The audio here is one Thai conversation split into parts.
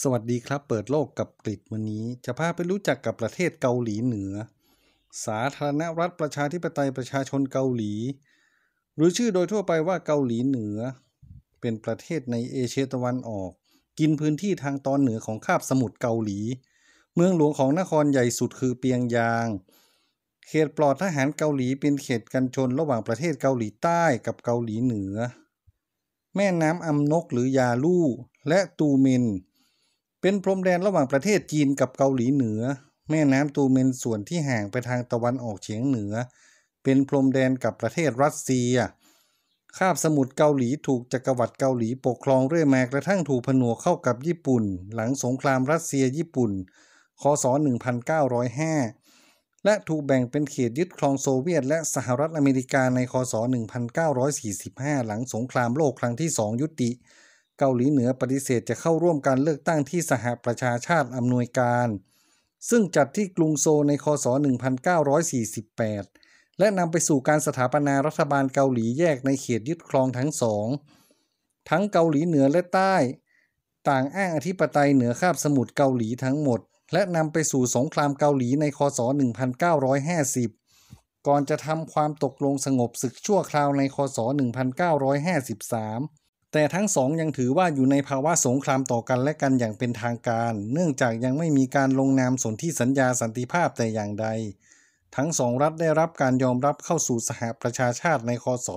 สวัสดีครับ เปิดโลกกับกริดวันนี้ จะพาไปรู้จักกับประเทศเกาหลีเหนือ สาธารณรัฐประชาธิปไตยประชาชนเกาหลี หรือชื่อโดยทั่วไปว่าเกาหลีเหนือ เป็นประเทศในเอเชียตะวันออก กินพื้นที่ทางตอนเหนือของคาบสมุทรเกาหลี เมืองหลวงของนครใหญ่สุดคือเปียงยาง เขตปลอดทหารเกาหลีเป็นเขตกันชนระหว่างประเทศเกาหลีใต้กับเกาหลีเหนือ แม่น้ำอัมนกหรือยาลู่และตูเมนเป็นพรมแดนระหว่างประเทศจีนกับเกาหลีเหนือ แม่น้ำตูเมนส่วนที่ห่างไปทางตะวันออกเฉียงเหนือ เป็นพรมแดนกับประเทศรัสเซียคาบสมุทรเกาหลีถูกจักรวรรดิเกาหลีปกครองเรื่อยมากระทั่งถูกผนวกเข้ากับญี่ปุ่น หลังสงครามรัสเซียญี่ปุ่นคศ1905และถูกแบ่งเป็นเขตยึดครองโซเวียตและสหรัฐอเมริกาในคศ 1945 หลังสงครามโลกครั้งที่สองยุติเกาหลีเหนือปฏิเสธจะเข้าร่วมการเลือกตั้งที่สหประชาชาติอำนวยการ ซึ่งจัดที่กรุงโซในคศ 1948 และนำไปสู่การสถาปนารัฐบาลเกาหลีแยกในเขตยึดครองทั้งสองทั้งเกาหลีเหนือและใต้ ต่างอ้างอธิปไตยเหนือคาบสมุทรเกาหลีทั้งหมด และนำไปสู่สงครามเกาหลีในคศ 1950ก่อนจะทำความตกลงสงบศึกชั่วคราวในคศ1953แต่ทั้งสองยังถือว่าอยู่ในภาวะสงครามต่อกันและกันอย่างเป็นทางการ เนื่องจากยังไม่มีการลงนามสนธิสัญญาสันติภาพแต่อย่างใด ทั้งสองรัฐได้รับการยอมรับเข้าสู่สหประชาชาติในคศ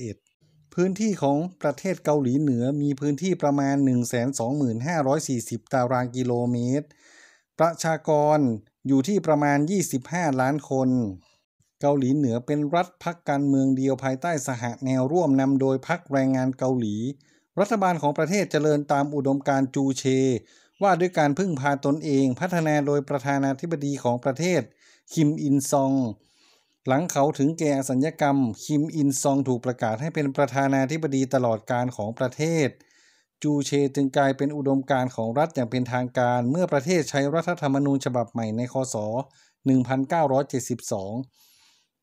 1991 พื้นที่ของประเทศเกาหลีเหนือมีพื้นที่ประมาณ 125,40ตารางกิโลเมตร ประชากรอยู่ที่ประมาณ 25 ล้านคนเกาหลีเหนือเป็นรัฐพักการเมืองเดียวภายใต้สหแนวร่วมนำโดยพักแรงงานเกาหลี รัฐบาลของประเทศเจริญตามอุดมการจูเชว่าด้วยการพึ่งพาตนเองพัฒนาโดยประธานาธิบดีของประเทศคิมอินซอง หลังเขาถึงแก่สัญญกรรมคิมอินซองถูกประกาศให้เป็นประธานาธิบดีตลอดการของประเทศ จูเชจึงกลายเป็นอุดมการของรัฐอย่างเป็นทางการเมื่อประเทศใช้รัฐธรรมนูญฉบับใหม่ในคศ1972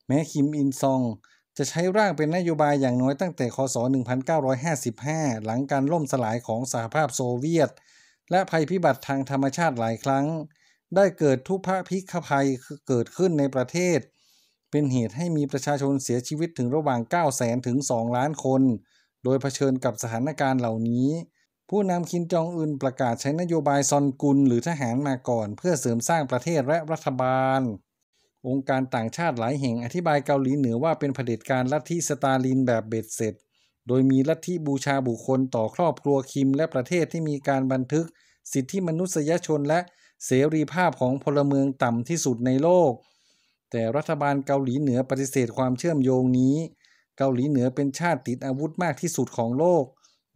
แม้คิมอินซอง จะใช้ร่างเป็นนโยบายอย่างน้อยตั้งแต่คศ1955 หลังการล่มสลายของสหภาพโซเวียต และภัยพิบัติทางธรรมชาติหลายครั้ง ได้เกิดทุพพพิฆภัยเกิดขึ้นในประเทศ เป็นเหตุให้มีประชาชนเสียชีวิตถึงระหว่าง 9 0 0 0ถึง 2 ล้านคน โดยเผชิญกับสถานการณ์เหล่านี้ ผู้นำคิมจองอึนประกาศใช้นโยบายซอนกุลหรือทหารมาก่อน เพื่อเสริมสร้างประเทศและรัฐบาลองค์การต่างชาติหลายแห่งอธิบายเกาหลีเหนือว่าเป็นเผด็จการลัทธิสตาลินแบบเบ็ดเสร็จ โดยมีลัทธิบูชาบุคคลต่อครอบครัวคิมและประเทศที่มีการบันทึกสิทธิมนุษยชนและเสรีภาพของพลเมืองต่ำที่สุดในโลก แต่รัฐบาลเกาหลีเหนือปฏิเสธความเชื่อมโยงนี้ เกาหลีเหนือเป็นชาติติดอาวุธมากที่สุดของโลก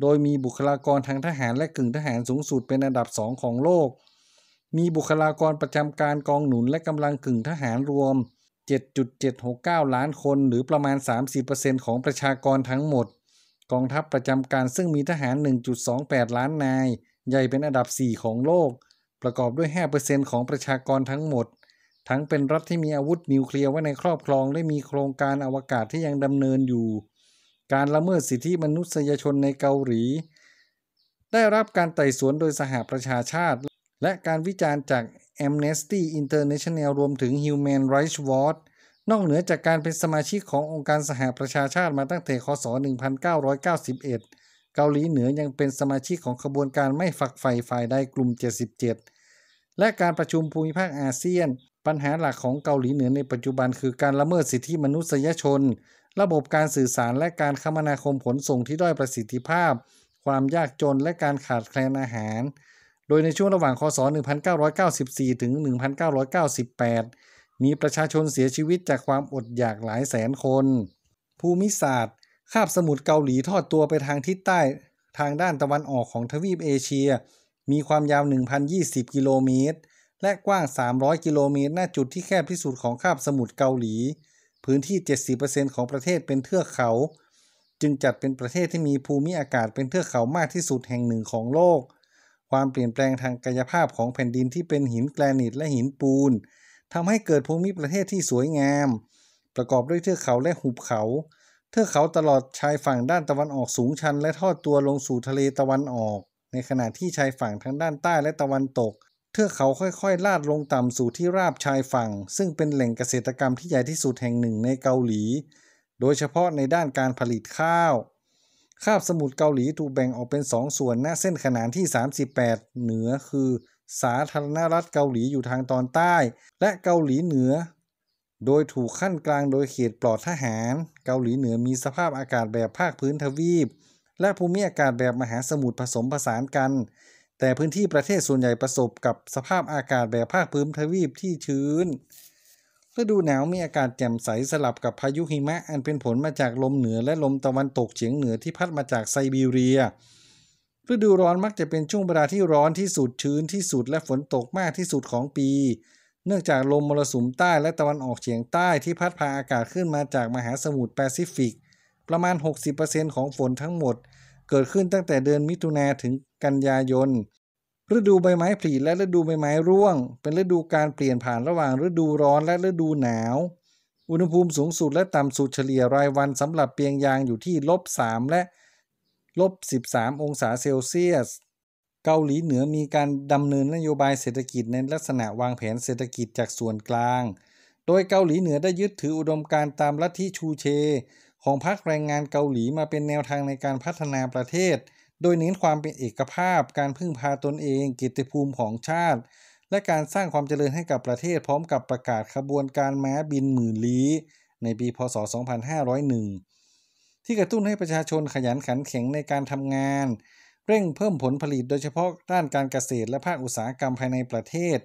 โดยมีบุคลากรทางทหารและกึ่งทหารสูงสุดเป็นอันดับสองของโลกมีบุคลากรประจำการกองหนุนและกำลังกึ่งทหารรวม 7.769 ล้านคน หรือประมาณ 30%ของประชากรทั้งหมด กองทัพประจำการซึ่งมีทหาร 1.28 ล้านนาย ใหญ่เป็นอันดับ 4 ของโลก ประกอบด้วย 5%ของประชากรทั้งหมด ทั้งเป็นรัฐที่มีอาวุธนิวเคลียร์ไว้ในครอบครองและมีโครงการอวกาศที่ยังดำเนินอยู่ การละเมิดสิทธิมนุษยชนในเกาหลีได้รับการไต่สวนโดยสหประชาชาติและการวิจารณ์จาก Amnesty International รวมถึง Human Rights Watch นอกเหนือจากการเป็นสมาชิกขององค์การสหประชาชาติมาตั้งแต่คศ 1991 เกาหลีเหนือยังเป็นสมาชิกของขบวนการไม่ฝักใฝ่ฝ่ายใดกลุ่ม 77 และการประชุมภูมิภาคอาเซียน ปัญหาหลักของเกาหลีเหนือในปัจจุบันคือการละเมิดสิทธิมนุษยชน ระบบการสื่อสารและการคมนาคมขนส่งที่ด้อยประสิทธิภาพ ความยากจนและการขาดแคลนอาหารโดยในช่วงระหว่างคศ 1994 ถึง 1998 มีประชาชนเสียชีวิตจากความอดอยากหลายแสนคน ภูมิศาสตร์ คาบสมุทรเกาหลีทอดตัวไปทางทิศใต้ทางด้านตะวันออกของทวีปเอเชีย มีความยาว 1,020 กิโลเมตร และกว้าง 300 กิโลเมตร ณ จุดที่แคบที่สุดของคาบสมุทรเกาหลี พื้นที่ 70%ของประเทศเป็นเทือกเขา จึงจัดเป็นประเทศที่มีภูมิอากาศเป็นเทือกเขามากที่สุดแห่งหนึ่งของโลกความเปลี่ยนแปลงทางกายภาพของแผ่นดินที่เป็นหินแกรนิตและหินปูนทำให้เกิดภูมิประเทศที่สวยงาม ประกอบด้วยเทือกเขาและหุบเขาเทือกเขาตลอดชายฝั่งด้านตะวันออกสูงชันและทอดตัวลงสู่ทะเลตะวันออก ในขณะที่ชายฝั่งทางด้านใต้และตะวันตกเทือกเขาค่อยๆ ลาดลงต่ำสู่ที่ราบชายฝั่ง ซึ่งเป็นแหล่งเกษตรกรรมที่ใหญ่ที่สุดแห่งหนึ่งในเกาหลี โดยเฉพาะในด้านการผลิตข้าวคาบสมุทรเกาหลีถูกแบ่งออกเป็นสองส่วน ณ เส้นขนานที่ 38 เหนือคือ สาธารณรัฐเกาหลีอยู่ทางตอนใต้ และเกาหลีเหนือ โดยถูกขั้นกลางโดยเขตปลอดทหาร เกาหลีเหนือมีสภาพอากาศแบบภาคพื้นทวีป และภูมิอากาศแบบมหาสมุทรผสมผสานกัน แต่พื้นที่ประเทศส่วนใหญ่ประสบกับสภาพอากาศแบบภาคพื้นทวีปที่ชื้นฤดูหนาวมีอากาศแจ่มใสสลับกับพายุหิมะอันเป็นผลมาจากลมเหนือและลมตะวันตกเฉียงเหนือที่พัดมาจากไซบีเรีย ฤดูร้อนมักจะเป็นช่วงเวลาที่ร้อนที่สุดชื้นที่สุดและฝนตกมากที่สุดของปี เนื่องจากลมมรสุมใต้และตะวันออกเฉียงใต้ที่พัดพาอากาศขึ้นมาจากมหาสมุทรแปซิฟิก ประมาณ60%ของฝนทั้งหมดเกิดขึ้นตั้งแต่เดือนมิถุนาถึงกันยายนฤดูใบไม้ผลิและฤดูใบไม้ร่วง เป็นฤดูการเปลี่ยนผ่านระหว่างฤดูร้อนและฤดูหนาว อุณหภูมิสูงสุดและต่ำสุดเฉลี่ยรายวันสำหรับเปียงยางอยู่ที่ลบ3และลบ13องศาเซลเซียส เกาหลีเหนือมีการดำเนินนโยบายเศรษฐกิจในลักษณะวางแผนเศรษฐกิจจากส่วนกลาง โดยเกาหลีเหนือได้ยึดถืออุดมการตามลัทธิชูเช ของพรรคแรงงานเกาหลีมาเป็นแนวทางในการพัฒนาประเทศโดยเน้นความเป็นเอกภาพการพึ่งพาตนเองกิตติภูมิของชาติ และการสร้างความเจริญให้กับประเทศพร้อมกับประกาศขบวนการแม้บินหมื่นลี้ในปีพศ2501 ที่กระตุ้นให้ประชาชนขยันขันแข็งในการทำงาน เร่งเพิ่มผลผลิตโดยเฉพาะด้านการเกษตรและภาคอุตสาหกรรมภายในประเทศ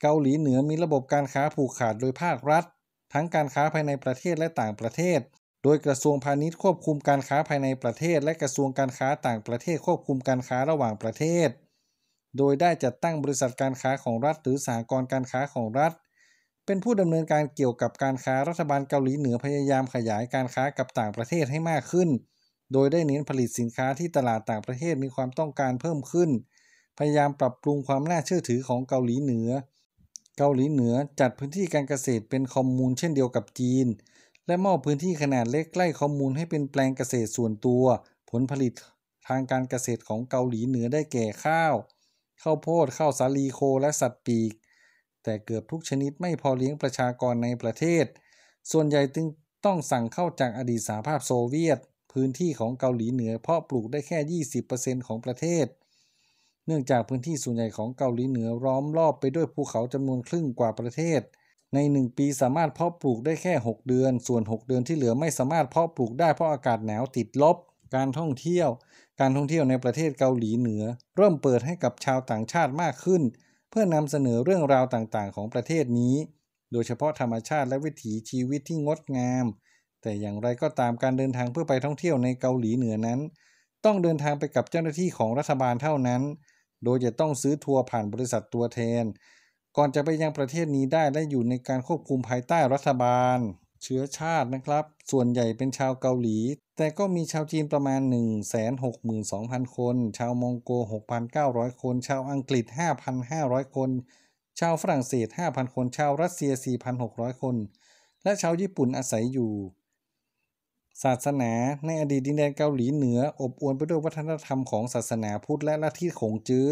เกาหลีเหนือมีระบบการค้าผูกขาดโดยภาครัฐ ทั้งการค้าภายในประเทศและต่างประเทศโดยกระทรวงพาณิชย์ควบคุมการค้าภายในประเทศและกระทรวงการค้าต่างประเทศควบคุมการค้าระหว่างประเทศ โดยได้จัดตั้งบริษัทการค้าของรัฐหรือสหกรณ์การค้าของรัฐ เป็นผู้ดำเนินการเกี่ยวกับการค้ารัฐบาลเกาหลีเหนือพยายามขยายการค้ากับต่างประเทศให้มากขึ้น โดยได้เน้นผลิตสินค้าที่ตลาดต่างประเทศมีความต้องการเพิ่มขึ้น พยายามปรับปรุงความน่าเชื่อถือของเกาหลีเหนือ เกาหลีเหนือจัดพื้นที่การเกษตรเป็นคอมมูนเช่นเดียวกับจีนและมอบพื้นที่ขนาดเล็กใกล้ข้อมูลให้เป็นแปลงเกษตรส่วนตัว ผลผลิตทางการเกษตรของเกาหลีเหนือได้แก่ข้าวข้าวโพดข้าวสาลีโคและสัตว์ปีก แต่เกือบทุกชนิดไม่พอเลี้ยงประชากรในประเทศ ส่วนใหญ่จึงต้องสั่งเข้าจากอดีตสหภาพโซเวียต พื้นที่ของเกาหลีเหนือเพาะปลูกได้แค่ 20%ของประเทศ เนื่องจากพื้นที่ส่วนใหญ่ของเกาหลีเหนือร้อมรอบไปด้วยภูเขาจำนวนครึ่งกว่าประเทศใน1ปีสามารถเพาะปลูกได้แค่ 6 เดือน ส่วน 6 เดือนที่เหลือไม่สามารถเพาะปลูกได้เพราะอากาศหนาวติดลบ การท่องเที่ยว การท่องเที่ยวในประเทศเกาหลีเหนือ เริ่มเปิดให้กับชาวต่างชาติมากขึ้น เพื่อนำเสนอเรื่องราวต่างๆของประเทศนี้ โดยเฉพาะธรรมชาติและวิถีชีวิตที่งดงาม แต่อย่างไรก็ตามการเดินทางเพื่อไปท่องเที่ยวในเกาหลีเหนือนั้น ต้องเดินทางไปกับเจ้าหน้าที่ของรัฐบาลเท่านั้น โดยจะต้องซื้อทัวร์ผ่านบริษัทตัวแทนก่อนจะไปยังประเทศนี้ได้และอยู่ในการควบคุมภายใต้รัฐบาล เชื้อชาตินะครับ ส่วนใหญ่เป็นชาวเกาหลี แต่ก็มีชาวจีนประมาณ162,000 คน ชาวมองโก 6,900 คน ชาวอังกฤษ 5,500 คน ชาวฝรั่งเศส 5,000 คน ชาวรัสเซีย 4,600 คน และชาวญี่ปุ่นอาศัยอยู่ ศาสนาในอดีตดินแดนเกาหลีเหนือ อบอวลไปด้วยวัฒนธรรมของศาสนาพุทธและลัทธิขงจื้อ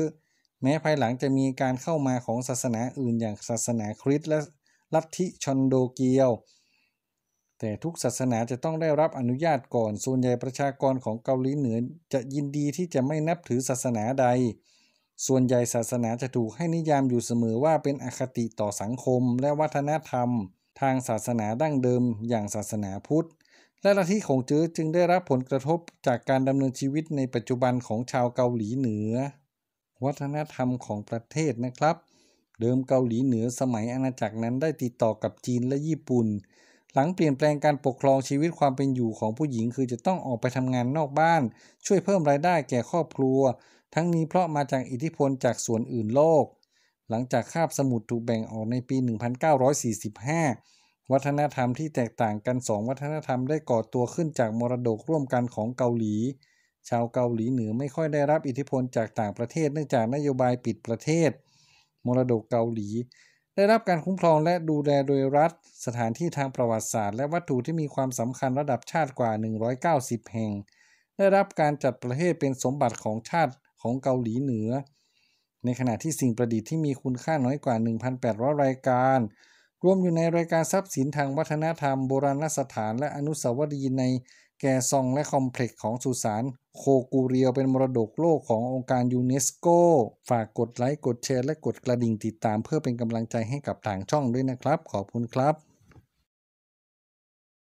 แม้ภายหลังจะมีการเข้ามาของศาสนาอื่น อย่างศาสนาคริสต์และลัทธิชอนโดเกียว แต่ทุกศาสนาจะต้องได้รับอนุญาตก่อน ส่วนใหญ่ประชากรของเกาหลีเหนือ จะยินดีที่จะไม่นับถือศาสนาใด ส่วนใหญ่ศาสนาจะถูกให้นิยามอยู่เสมอว่าเป็นอคติต่อสังคมและวัฒนธรรม ทางศาสนาดั้งเดิมอย่างศาสนาพุทธ และลัทธิของจื้อจึงได้รับผลกระทบจากการดำเนินชีวิตในปัจจุบันของชาวเกาหลีเหนือวัฒนธรรมของประเทศนะครับ เดิมเกาหลีเหนือสมัยอาณาจักรนั้นได้ติดต่อกับจีนและญี่ปุ่น หลังเปลี่ยนแปลงการปกครองชีวิตความเป็นอยู่ของผู้หญิงคือจะต้องออกไปทำงานนอกบ้าน ช่วยเพิ่มรายได้แก่ครอบครัว ทั้งนี้เพราะมาจากอิทธิพลจากส่วนอื่นโลก หลังจากคาบสมุทรถูกแบ่งออกในปี 1945 วัฒนธรรมที่แตกต่างกันสองวัฒนธรรมได้ก่อตัวขึ้นจากมรดกร่วมกันของเกาหลีชาวเกาหลีเหนือไม่ค่อยได้รับอิทธิพลจากต่างประเทศเนื่องจากนโยบายปิดประเทศ มรดกเกาหลี ได้รับการคุ้มครองและดูแลโดยรัฐสถานที่ทางประวัติศาสตร์และวัตถุที่มีความสำคัญระดับชาติกว่า 190 แห่ง ได้รับการจัดประเทศเป็นสมบัติของชาติของเกาหลีเหนือ ในขณะที่สิ่งประดิษฐ์ที่มีคุณค่าน้อยกว่า 1,800 รายการ รวมอยู่ในรายการทรัพย์สินทางวัฒนธรรมโบราณสถานและอนุสาวรีย์ในแกซองและคอมเพล็กซ์ของสุสานโคกูเรียวเป็นมรดกโลกขององค์การยูเนสโกฝากกดไลค์กดแชร์และกดกระดิ่งติดตามเพื่อเป็นกำลังใจให้กับทางช่องด้วยนะครับ ขอบคุณครับ